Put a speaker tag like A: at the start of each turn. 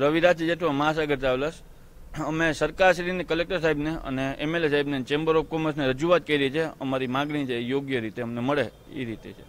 A: રવિરાજ જેટલો મહાસાગર ટ્રાવેલર્સ અમે સરકારશ્રીને કલેક્ટર સાહેબને અને એમએલએ સાહેબને ચેમ્બર ઓફ કોમર્સને રજૂઆત કરી છે અમારી માગણી છે યોગ્ય રીતે અમને મળે એ
B: રીતે છે